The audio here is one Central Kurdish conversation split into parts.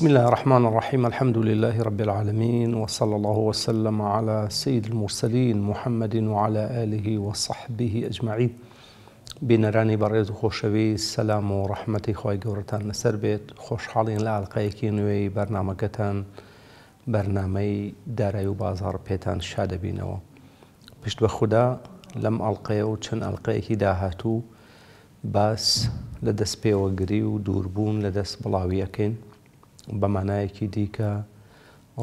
بسم الله الرحمن الرحيم الحمد لله رب العالمين وصلى الله وسلم على سيد المرسلين محمد وعلى آله وصحبه أجمعين بینەرانی راني و خۆشەوی السلام ورحمة خواهي قورتان نسر بيت خوش حالين لە ئەڵلقەیەکی نوێی بەرنمەکەتان داري وبازار بيتان بازار پێتان بشت بخدا لم خوددا لەم ئەڵلقەیە داهاتو باس لدس بيوغري ودوربون لدس دووربوون لە بەمانایەکی دیکە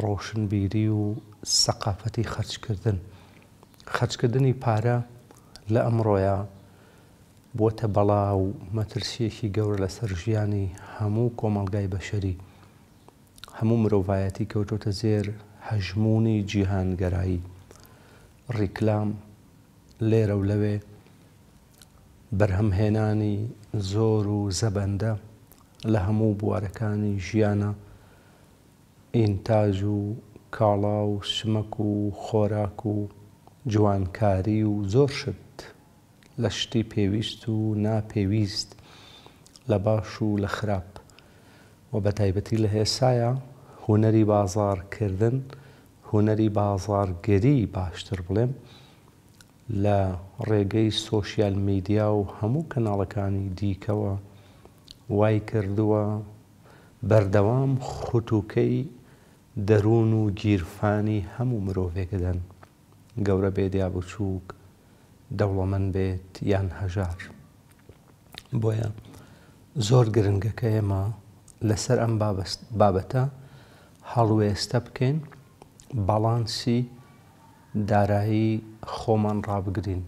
ڕۆشنبیری و سەقافەتی خەرچکردن خەرچکردنی پارە لە ئەمڕۆیە بۆتە بەڵاو مەترسیەکی گەورە لەسەر ژیانی هەموو کۆمەلگای بەشەری هەموو مرۆڤایەتی کەوتۆتە زێر هەژمونی جیهانگەرایی ڕیکلام لێرە و لەوێ بەرهەمهێنانی زۆر و زەبەندە لە هەموو بوارەکانی ژیانە ئینتاژ و کاڵا و شمەک و خۆراک و جوانکاری و زۆر شت لە شتی پێویست و ناپێویست لە باش و لە خراپ و بە تایبەتی لە هێسایە هوەری بازارکردن هوەری بازارگەری باشتر بڵێم لە ڕێگەی سۆسیال میدیا و هەموو کەناڵەکانی دیکەوە وای کردووە بەردەوام خوتوکەی دەروون و گیرفانی هەموو مرۆڤێکدەن گەورە بێت یا بچووک دەوڵەمەند بێت یان هەژار بۆیە زۆر گرنگەکە ئێمە لەسەر ئەم بابەتە هەڵوێستە بکەین باڵانسی دارایی خۆمان ڕابگرین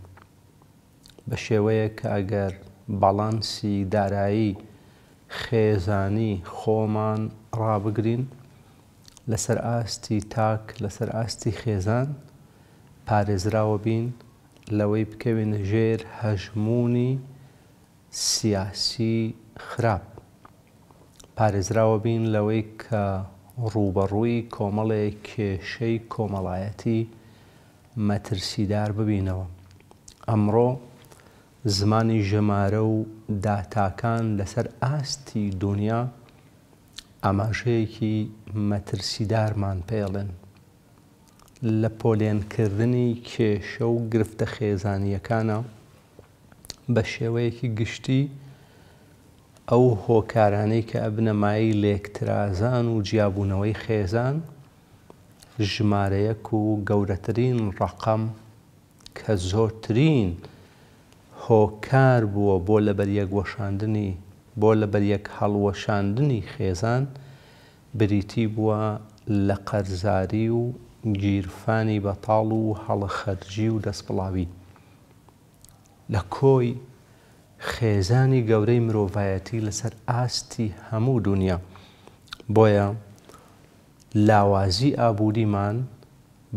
بە شێوەیە کە ئەگەر باڵانسی دارایی خێزانی خۆمان ڕابگرین لەسەر ئاستی تاک لەسەر ئاستی خێزان پارێزراوە بین لەوەی بکەوێنە ژێر هەژمونی سیاسی خراپ پارێزراوە بین لەوەی کە ڕوبەڕووی کۆمەڵێک کێشەی کۆمەڵایەتی مەترسیدار ببینەوە ئەمڕۆ زمانی ژەمارە و داتاکان لەسەر ئاستی دنیا ئاماژەیەکی مەترسیدارمان پێڵێن لە پۆلێنکردنی کێشە و گرفتە خێزانیەکانە بە شێوەیەکی گشتی ئەو هۆکارانەی کە ئەبنەمایی لێکترازان و جیابوونەوەی خێزان ژمارەیەک و گەورەترین ڕقم کە زۆرترین هۆکار بووە بۆ لە بەریە گۆشاندنی بۆ لە بەریەک هەڵوەشاندنی خێزان بریتی بووە لە قەرزاری و گیرفانی بەتاڵ و هەڵەخەرجی و دەستپڵاوی لە کۆی خێزانی گەورەی مرۆڤایەتی لەسەر ئاستی هەموو دنیا بۆیە لاوازی ئابووریمان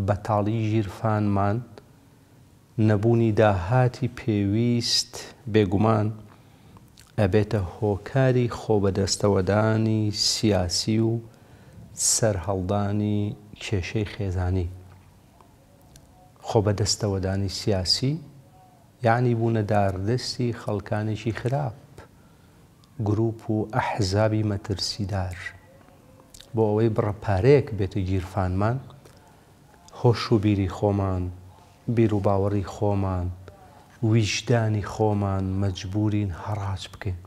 بەتاڵی ژیرفانمان نەبوونی داهاتی پێویست بێگومان ئەبێتە هۆکاری خۆبەدەستەوەدانی سیاسی و سەررهڵدانی کێشەی خێزانی خۆبەدەستەوەدانی سیاسی یعنی بوونە داردەستی خەڵکانێکی خراپ گروپ و ئەحزابی مەترسیدار بۆ ئەوەی بڕەپارەیەک بێتە گیرفانمان هۆش و بیری خۆمان بیر و باوەڕی خۆمان ویشدانی خۆمان مەجبورین هەڕاج بکەین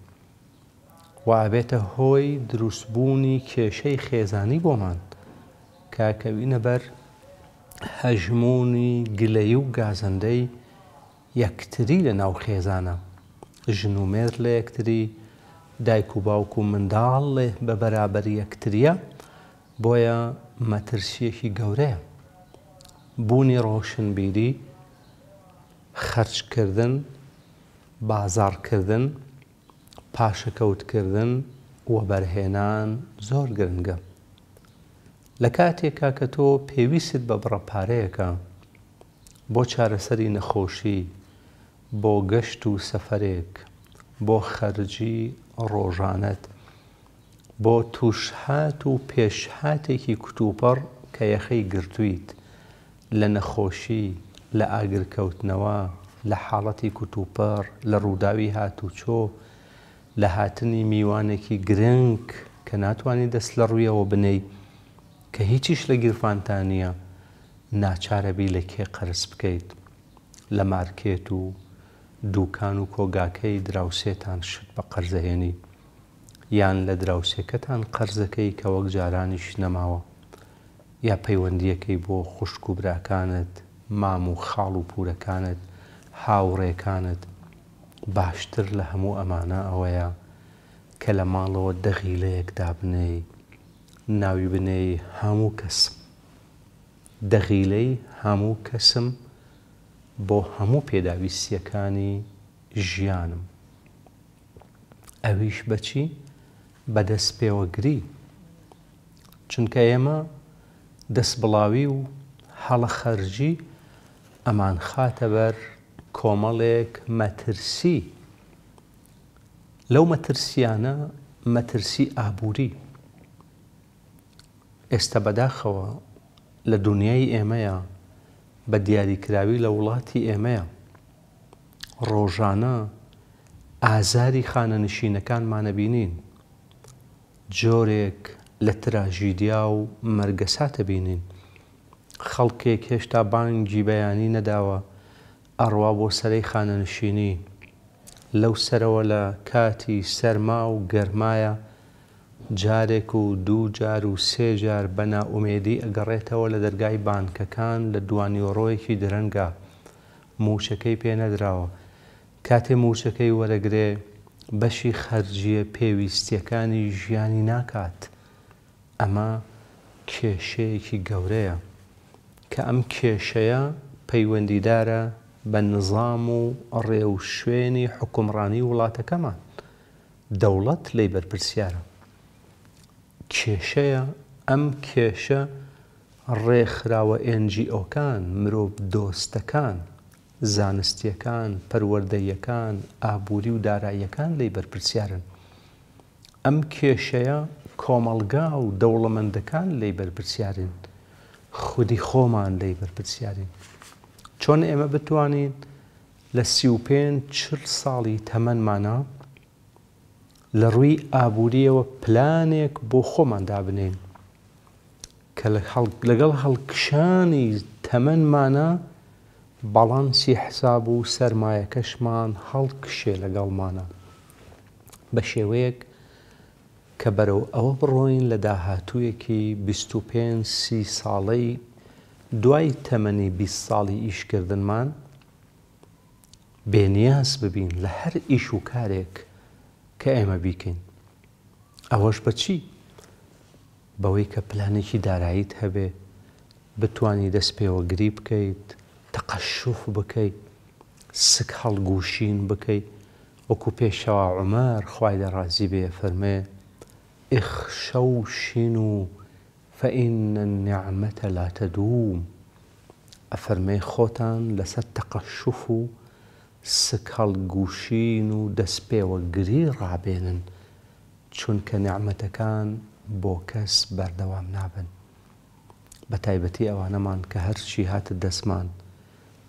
وابێتە هۆی دروستبوونی کێشەی خێزانی بۆمان کاکەوینە بەر هەژمونی گلەی و گازەندەی یەکتری لە ناو خێزانە ژن و مێر لە یەکتری دایک و باوک و منداڵێ بە بەرابەر یەکتریە بۆیە مەترسیەکی گەورەیە بوونی ڕۆشنبیری خەرچکردن بازارکردن پاشەکەوتکردن وە بەرهێنان زۆر گرنگە لە کاتێکا کە تۆ پێویست بە بڕەپارەیەەکە بۆ چارەسەری نەخۆشی بۆ گەشت و سەفرێک بۆ خەرجی ڕۆژانەت بۆ تووشحات و پێشحاتێکی کتوپەڕ کە یەخەی گرتویت لە نەخۆشی لە ئاگرکەوتنەوە لە حاڵەتی کوتوپەر لە ڕووداوی هاتوچۆ لە هاتنی میوانێکی گرنگ کە ناتوانانی دەست لە ڕوویەوە بنەی کە هیچیش لە گیرفانتانە ناچارەبی لە کێ قەرز بکەیت لە مارکێت و دووکان و کۆگاکەی دراوسێتان شت بە قەرزەهێنی یان لە دراوسێکەتان قەرزەکەی کە وەک جارانیش نەماوە یا پەیوەندیەکەی بۆ خوشک و براکانت مام و خاڵ و پورەکانت هاوڕێکانت باشتر لە هەموو ئەمانە ئەوەیە کە لە ماڵەوە دەغی لە یەکدا بنێی ناوی بنێی هەموو کەسم دەغیلەی هەموو کەسم بۆ هەموو پێداویستیەکانی ژیانم ئەویش بەچی بەدەست پێوەگری چونکە ئێمە دەست بڵاوی و هەڵە خەرجی ئەمان خاتە بەر کۆمەڵێک مەترسی لەو مەترسیانە مەترسی ئابووری ئێستا بەداخەوە لە دنیای ئێمەیە بە دیاریکراوی لە وڵاتی ئێمەیە ڕۆژانە ئازاری خانە نشینەکانمانە بینین جۆرێک لە تراژیدیا و مەرگەساتە بینین خەڵکێک هێشتا بانگی بەیانی نەداوە ئەڕوا بۆ سەرەی خانەنشینی لەو سەرەوە لە کاتی سەرما و گەرمایە جارێک و دوو جار و سێجار بەناومێدی ئەگەڕێتەوە لە دەرگای بانکەکان لە دوانیۆڕۆیەکی درەنگە موچەکەی پێ نەدراوە کاتێ موچەکەی وەرەگرێ بەشی خەرجیە پێویستیەکانی ژیانی ناکات ئەمە کێشەیەکی گەورەیە کە ئەم کێشەیە پەیوەندیدارە بە نظام و ڕێو شوێنی حکومڕانی وڵاتەکەمان دەوڵەت لی بەرپرسیارە کێشەیە ئەم کێشە ڕێکخراوە ئNGO-کان مرۆڤ دۆستەکان زانستیەکان پەروەردەیەکان ئابووری و داراییەکان لی بەرپرسیارن ئەم کێشەیە کۆمەلگا و دەوڵەمەندەکان لی بەرپرسیارن خودی خۆمان لی بەرپرسیارین چۆن ئێمە بتوانین لە سی و پێ چل ساڵی تەمەمانە لە ڕووی ئابوووریەوە پلانێک بۆ خۆمان دابنین کە لەگەڵ هەڵکشانی تەمەمانە بەڵانسی حساب و سەرمایەکەشمان هەڵکشێ لەگەڵمانە بە شێوەیەک کە بەرەو ئەوە بڕۆین لە داهاتوویەکی 25 سی ساڵەی دوای تەمەنی 20 ساڵی ئیشکردنمان بێنیاز ببین لە هەر ئیش و کارێک کە ئێمە بیکەین ئەوەش بەچی بەوەی کە پلانێکی داراییت هەبێ بتانی دەست پێوە گری بکەیت تەقەشوف بکەیت سک هەڵگووشین بکەیت وەکو پێشەوە عمەر خی دەڕازی بێ فەرمێ ئخشەوشین فإن النعمة لا تدوم ئەفەرمەی خۆتان لەسەر تەقەشف و سکەڵگووشین و دەست پێوە گری ڕابێنن چونکە نعممەتەکان بۆ کەس بەردەوام نابن بە تایبەتی ئەوانەمان کە هەرچی هاتە دەسمان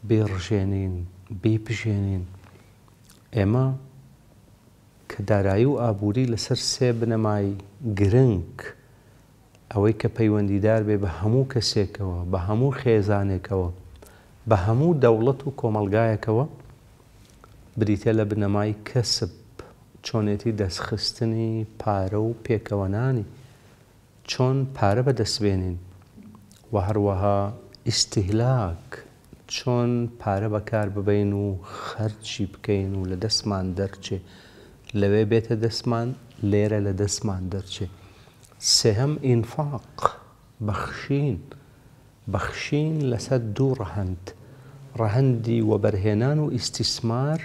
بێڕژێنین بێپژێنین ئێمە کە دارایی و ئابووری لەسەر سێ بنەمایی گرنگ ئەوەی کە پەیوەندیدار بێ بە هەموو کەسێکەوە بە هەموو خێزانێکەوە بە هەموو دەوڵەت و کۆمەلگایەکەوە بریتە لە بنەمای کەسب چۆنێتی دەستخستنی پارە و پێکەوەنانی چۆن پارە بەدەستبێنین و هەروەها ئیسیهلاک چۆن پارە بەکار ببین و خەرچی بکەین و لە دەستمان دەرچێ لەوێ بێتە دەستمان لێرە لە دەستمان دەرچێ سێهم ئینفاق بەخشین بەخشین لەسەر دوو ڕەهند ڕەهندی وەبەرهێنان و ئیسیسمار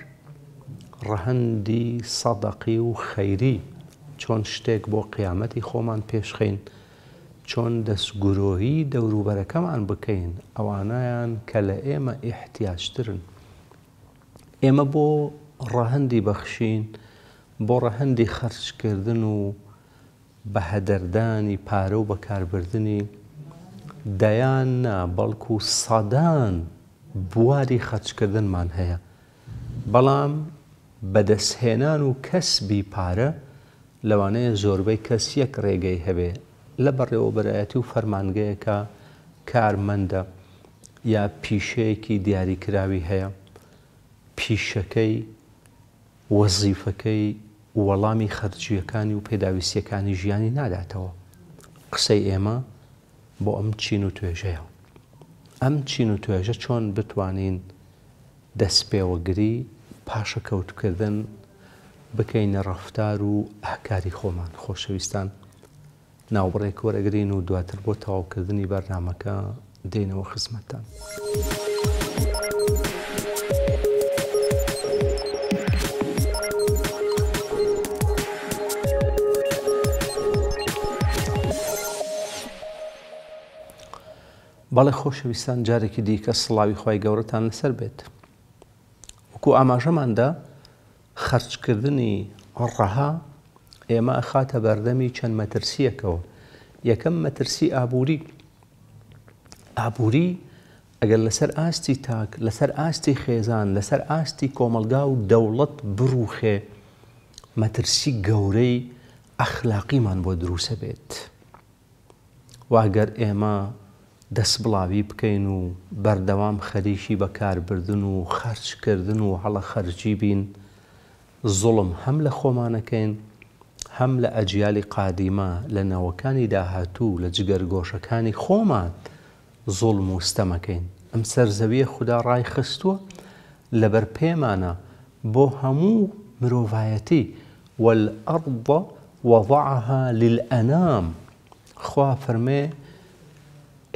ڕەهندی سەدەقی و خەیری چۆن شتێک بۆ قیامەتی خۆمان پێشخین چۆن دەستگرۆهی دەوروبەرەکەمان بکەین ئەوانایان کە لە ئێمە ئیحتیاشترن ئێمە بۆ ڕەهندی بەخشین و بۆ ڕەهندی خەرچکردن و بە هەدەردانی پارە و بەکاربردنی دەیان نا بەڵکو سەدان بواری خەرچکردنمان هەیە بەڵام بەدەستهێنان و کەسبی پارە لەوانەیە زۆربەی کەس یەک ڕێگەی هەبێ لە بەڕێوەبەرایەتی و فەرمانگەیەکە کارمەندە یا پیشەیەکی دیاریکراوی هەیە پیشەکەی وەزیفەکەی وەڵامی خەرجیەکانی و پێداویستیەکانی ژیانی ناداتەوە قسەی ئێمە بۆ ئەم چین و توێژەیە ئەم چین و توێژە چۆن بتوانین دەست پێوەگری پاشە کەوتکردن بکەینە ڕفتار و ئاکاری خۆمان خۆشەویستان ناوبڕێک وەرەگرین و دواتر بۆ تەواوکردنی بەرنمەکە دێنەوە خزمەتتان. بەڵێ خۆشەویستان جارێکی دیکە سڵاوی خی گەورەتان لەسەر بێت وەکو ئاماژەماندا خەرچکردنی ڕەها ئێمە ئەخاتە بەردەمی چەند مەترسیەکەەوە یەکەم مەترسی ئابووری ئابووری ئەگەر لەسەر ئاستی تاک لەسەر ئاستی خێزان لەسەر ئاستی کۆمەلگا و دەوڵەت بڕوخێ مەترسی گەورەی ئەخلاقیمان بۆ دروسە بێت واگەر ئێمە دەست بڵاوی بکەین و بەردەوام خەریشی بەکاربردن و خەرچکردن و هەڵە خەرجی بین زوڵم هەم لە خۆمانەکەین هەم لە ئەجیالی قادیما لە ناوەکانی داهاتوو لە جگەرگۆشەکانی خۆمان زوڵم و ستەمەکەین ئەم سەرزەویە خوددا ڕای خستووە لەبەر پێمانە بۆ هەموو مرۆڤایەتی والأرض وضعها للأنام خوا فەرمێ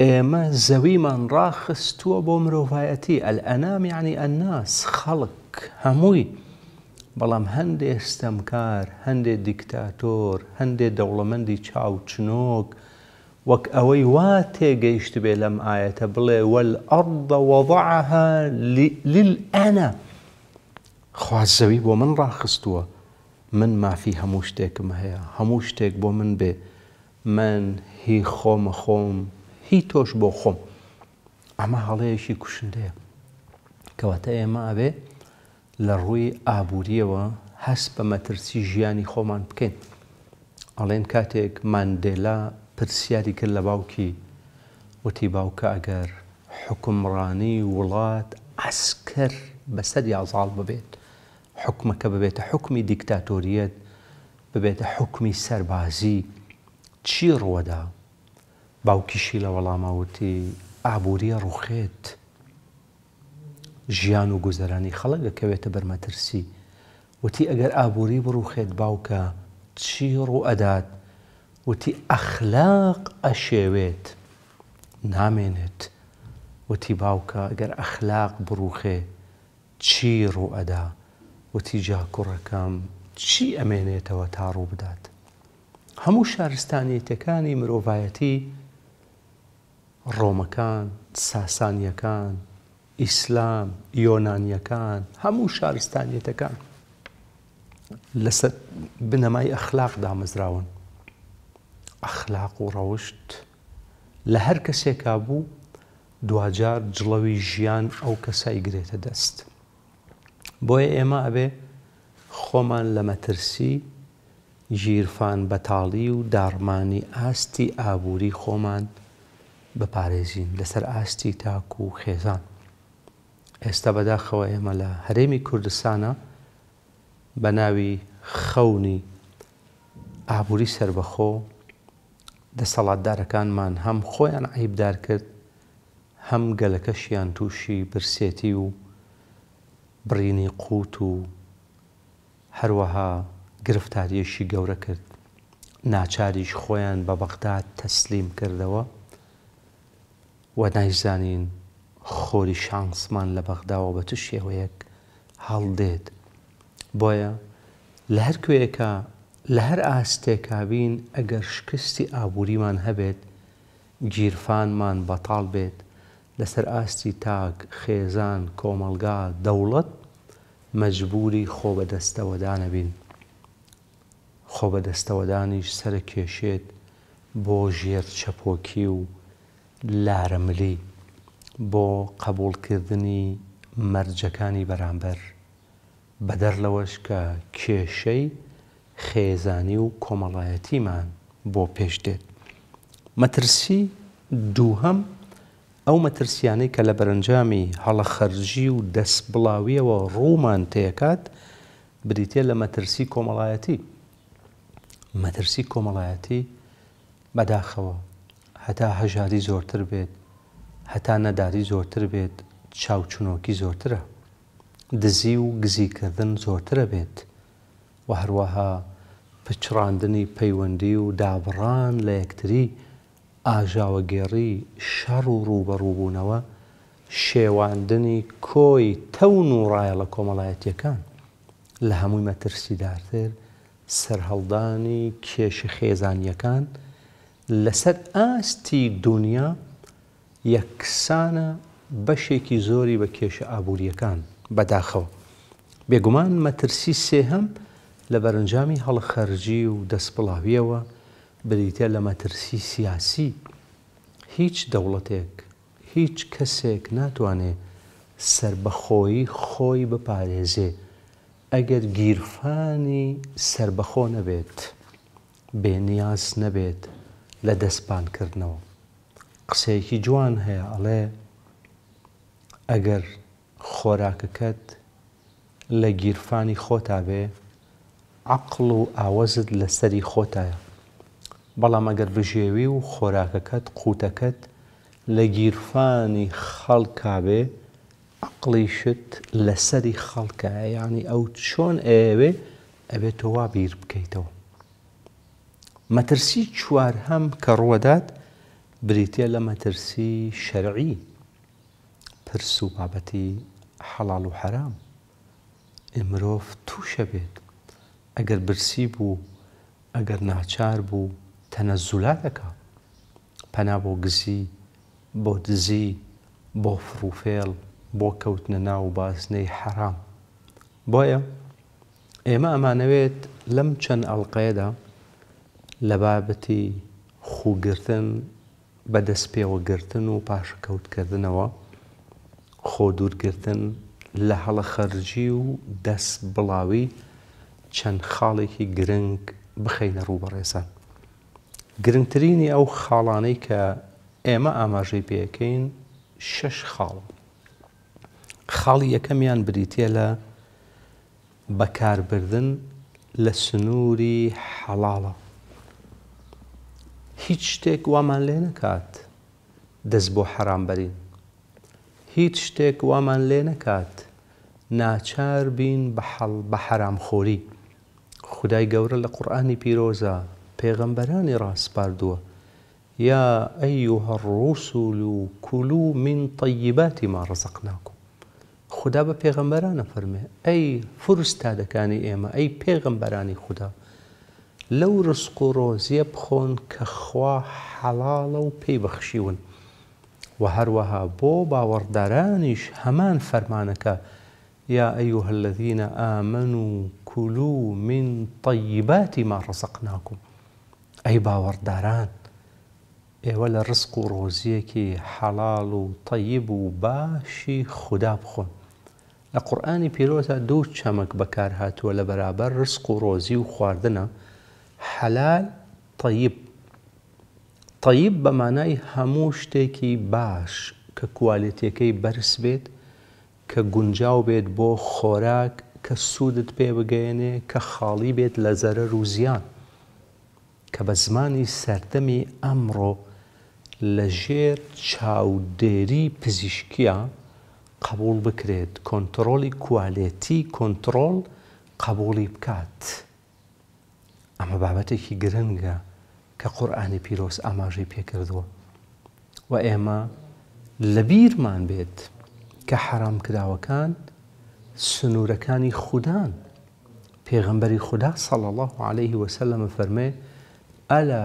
ئێمە زەویمان ڕاخستووە بۆ مرۆڤایەتی ئەل ئەنامی عنی ئەناس خەڵک هەمووی بەڵام هەندێ ستەمکار هەندێ دیکتاتۆر هەندێ دەوڵەمەندی چاوچنۆک وەک ئەوەی وا تێگەیشت بێ لەم ئاەتە بڵێ وەل ئەڕدە وەضعها لیل ئەنا خوازەوی بۆ من ڕاخستووە من مافی هەموو شتێکم هەیە هەموو شتێک بۆ من بێ من هی خۆمە خۆم هی تۆش بۆ خۆم ئەمە هەڵەیەشی کوشندەیە کەواتە ئێمە ئەوێ لە ڕووی ئابوووریەوە هەست بە مەترسی ژیانی خۆمان بکەین ئەڵێن کاتێک ماندێلا پرسیاری کرد لە باوکی وتی باوکە ئەگەر حکمڕانی وڵات ئەسکر بەسەر یاازال ببێت حکمەکە ببێتە حکمی دیکتاتۆریەت ببێتە حکمی سەربازی چی ڕوەدا باوکیشی لە وەڵاماوتی ئابوووریە ڕوخێت ژیان و گوزەرانی خەڵکەکەوێتە بەرمەترسی وتی ئەگەر ئابووری بڕوخێت باوکە چی ڕوو ئەدات وتی ئەخلاق ئەشێوێت نامێنێت وتی باوکە ئەگەر ئەخلاق بڕوخێ چی ڕوو ئەدا وتی جاکوڕەکەم چی ئەمێنێتەوە تا ڕوو بدات هەموو شارستانیتەکانی مرۆڤایەتی ڕۆمەکان ساسانیەکان ئیسلام یۆنانیەکان هەموو شارستانیەتەکان لەسەر بنەمای ئەخلاق دامەزراون ئەخلاق و ڕەوشت لە هەر کەسێکا بوو دوجار جڵەوی ژیان ئەو کەسای گرێتە دەست بۆیە ئێمە ئەبێ خۆمان لە مەترسی ژیرفان بەتاڵی و دارمانی ئاستی ئابووری خۆمان بپارێزین لەسەر ئاستی تاکو و خێزان ئێستا بەداخەوە ئێمە لە هەرێمی کوردستانە بە ناوی خەونی ئابووری سربەخۆ دەسەڵاتدارەکانمان هەم خۆیان عیبدار کرد هەم گەلەکەشیان تووشی برسێتی و برینی قووت و هەروەها گرفتاریەشی گەورە کرد ناچاریش خۆیان بە بەغداد تەسلیم کردەوە و نایزانین خۆری شانسمان لە بەغداوە بە تو شێوەیەک هەڵدێت بۆیە لە هەر کوێیەکە لە هەر ئاستێکاوین ئەگەر شکستی ئابوووریمان هەبێت گیرفانمان بەتاڵ بێت لەسەر ئاستی تاک خێزان کۆمەلگا دەوڵەت مەجبوری خۆ بەدەستەوەدانەبین خۆ بەدەستەوەدانیش سەر کێشێت بۆ ژێر چەپۆکی و لارەملی بۆ قبولکردنی مەرجەکانی بەرامبەر بەدەر لەوەش کە کێشەی خێزانی و کۆمەڵایەتیمان بۆ پێش دێت مەترسی دووهەم ئەو مەترسیانەی کە لە بەرەنجامی هەڵە خەرجی و دەست بڵاویەوە ڕوومان تێکات بریتە لە مەترسی کۆمەڵایەتی مەترسی کۆمەڵایەتی بەداخەوە هەتا هەژاری زۆرتر بێت هەتا نەداری زۆرتر بێت چاوچنۆکی زۆرترە دزی و گزیکردن زۆرترە بێت و هەروەها پچڕاندنی پەیوەندی و دابڕان لە یەکتری ئاژاوە گێڕی شەڕ و ڕوبەڕووبوونەوە شێواندنی کۆی تەون و ڕایە لە کۆمەڵایەتیەکان لە هەمووی مەترسیدارتر سەرهەڵدانی کێشە خێزانیەکان و لەسەر ئاستی دنیا یەکسانە بەشێکی زۆری بە کێشە ئابوووریەکان بەداخەوە بێگومان مەترسی سێهم لە بەرەنجامی هەڵخەرجی و دەستپڵاویەوە بریتە لە مەترسی سیاسی هیچ دەوڵەتێک هیچ کەسێک ناتوانێت سربەخۆیی خۆی بپارێزێ ئەگەر گیرفانی سربەخۆ نەبێت بێنیاز نەبێت لە دەستپانکردنەوە قسەیەکی جوان هەیە ئەڵێ ئەگەر خۆراکەکەت لە گیرفانی خۆتا بێ عقل و ئاوەزت لە سەری خۆتایە بەڵام ئەگەر بژێوی و خۆراکەکەت قوتەکەت لە گیرفانی خەڵکابێ عقلیشت لە سەری خەڵکە ینی ئەو چۆن ئێوێ ئەبێت تۆ وا بیر بکەیتەوە مەترسی چوار هەم کە ڕوەدات بریتە لە مەترسی شەرعی پرس و بابەتی حەڵال و حەرام مرۆڤ تووشە بێت ئەگەر برسی بوو ئەگەر ناچار بوو تەنەزولا دەکا پەنا بۆ گزی بۆ دزی بۆ فروفێڵ بۆ کەوتنە ناو باسنەی حەرام بۆیە ئێمە ئەمانەوێت لەم چەند ئەڵلقەیەدا لە بابەتی خوگرتن بەدەست پێوەگرتن و پاشەکەوتکردنەوە خۆ دوورگرتن لە هەڵە خەرجی و دەست بڵاوی چەند خاڵێکی گرنگ بخەینە ڕوبەڕێسان. گرنگترینی ئەو خاڵانەی کە ئێمە ئاماژەی پێەکەین شش خاڵ. خاڵی یەکەمیان بریتە لە بەکاربردن لە سنووری حەڵاڵە. هیچ شتێک وامان لێ نەکات دەست بۆ حەرامبەرین هیچ شتێک وامان لێ نەکات ناچار بین بە حەرامخۆری خدای گەورە لە قورآانی پیرۆزە پێغەمبەرانی ڕاستپاردووە يا أيها الرسل كلوا من طيبات ما رزقناكم خدا بە پێغەمبەرانە فەرمێ ئەی فرستادەکانی ئێمە ئەی پێغەمبەرانی خوددا لو رزق و روزی بخون که خوا حلال و پی بخشیون و هەروەها بۆ باوەڕدارانیش هەمان فەرمانەکە یا ئەیوه الذين آمنوا كلوا من طيبات ما رزقناكم أي باور ئێوە لە ڕسق و ڕۆزیەکی حلال و تەیب و باشی خوددا بخۆن لە قورآانی پیرۆتا دوو چەمەک بەکار هاتووە لە و و حەلال تەیب تەیب بە مانای هەموو شتێکی باش کە کوالێتەکەی بەرز بێت کە گونجاو بێت بۆ خۆراک کە سوودت پێ بگەێنێ کە خاڵی بێت لە زەرە روزیان کە بە زمانی سەردەمی ئەمڕۆ لە ژێر چاودێری پزیشکیە قبول بکرێت کۆنتترۆلی کوالێتی کۆنتترۆل قبولی بکات. ئەمە بابەتێکی گرنگە کە قورآانی پیرۆس ئاماژەی پێکردووە و ئێمە لە بیرمان بێت کە حرام کراوەکان سنوورەکانی خوددان پێغمبەری خوددا سەڵ الله عليه وسلم فەرمێ ئەلا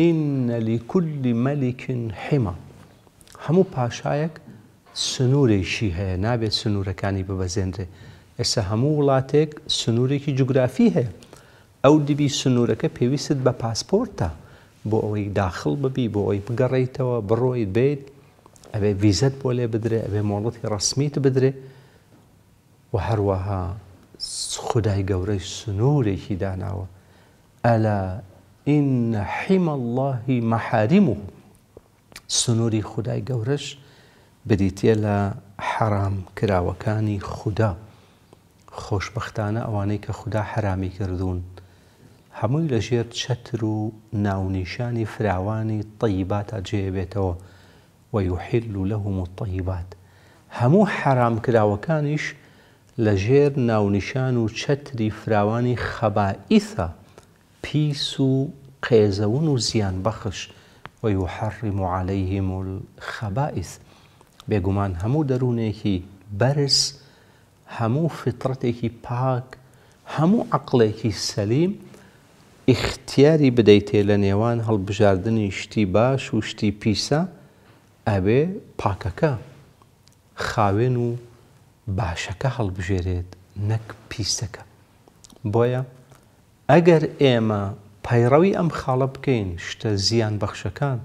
ئینە لیکلی مەلیکن حیما هەموو پاشایەک سنوورێکشی هەیە نابێت سنوورەکانی ببەزێنرێ ئێستا هەموو وڵاتێک سنوورێکی جوگرافی هەیە ئەو بي سنوورەکە پێویست بە پاسپۆرتە بۆ ئەوەی داخل ببی بۆ ئەوی بگەڕیتەوە بڕۆیت بێت ئەبێ ویزت بۆ لێ بدرێ ئەبێ مۆڵەتی ڕسمیت بدرێ و هەروەها خدای گەورەی سنوورێکی داناوە ئەلا ئین حیمە اللهی مەحاریم و سنووری خدای گەورەش بریتە لە حەرام کراوەکانی خوددا خۆشببختانە ئەوانەی کە خوددا حرامی کردوون هەمووی لە ژێر چەتر و ناونیشانی فراوانی تەیباتە جێبێتەوە و یحل لەهم و تەیبات هەموو حرامکراوەکانیش لە ژێر ناونیشان و چەتری فراوانی خەبائیسە پیس و قێزەون و زیان بەخش و یحرم عليهلەیهم و خەبائیس بێگومان هەموو دەروونێکی بەرز هەموو فترەتێکی پاک هەموو عقلێکی سەلیم ئیختیاری بدەیتێ لە نێوان هەڵبژاردننی شتی باش و شتی پیسە ئەبێ پاکەکە خاوێن و باشەکە هەڵبژێرێت نەک پیسەکە بۆیە ئەگەر ئێمە پەیڕەوی ئەم خاڵە بکەین شتە زیان بەخشەکان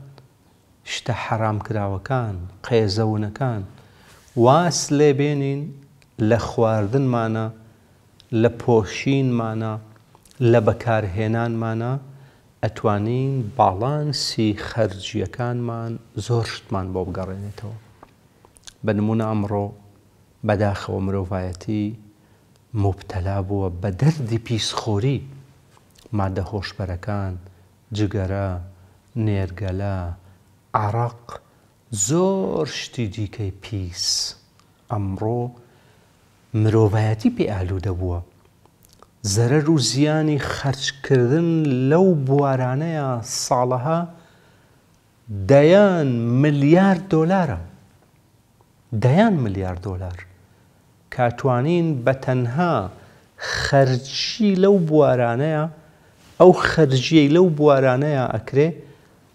شتە حرامکراوەکان قێزەونەکان واس لێبێنین لە خواردنمانە لە پۆشینمانە لە بەکارهێنانمانە ئەتوانین باڵانسی خەرجیەکانمان زۆر شتمان بۆ بگەڕێنێتەوە بە نمونە ئەمڕۆ بەداخەوە مرۆڤایەتی مبتەلا بووە بە دەردی پیسخۆری مادە هۆشبەرەکان جگەرە نێرگەلا عراق زۆر شتی دیکەی پیس ئەمڕۆ مرۆڤایەتی پێ ئالوودە بووە زەرەر و زیانی خەرچکردن لەو بوارانەیە ساڵەها دەیان ملیار دۆلارە دەیان ملیار دۆلار کاتوانین بە تەنها خەرجی لەو بوارانەیە ئەو خەرجیەی لەو بوارانەیە ئەکرێ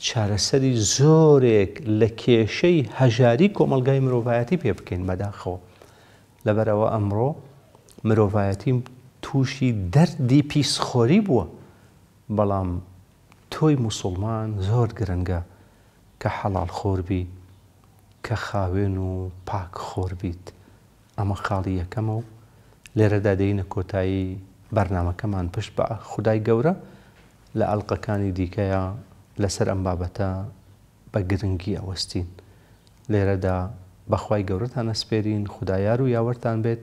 چارەسەری زۆرێک لە کێشەی هەژاری کۆمەلگای مرۆڤایەتی پێ بکەین بەداخەوە لەبەرەوە ئەمڕۆ مرۆڤایەتی تووشی دەردی پیسخۆری بووە بەڵام تۆی مسلمان زۆر گرنگە کە حەڵال خۆربی کە خاوێن و پاک خۆر بیت ئەمە خاڵی یەکەمە و لێرەدا دەینە کۆتایی بەرنمەکەمان پشت بە خدای گەورە لە ئەللقەکانی دیکەیە لەسەر ئەم بابەتە بە گرنگی ئەوەستین لێرەدا بەخوای گەورەتان ئەسپێرین خدایار و یاوەرتان بێت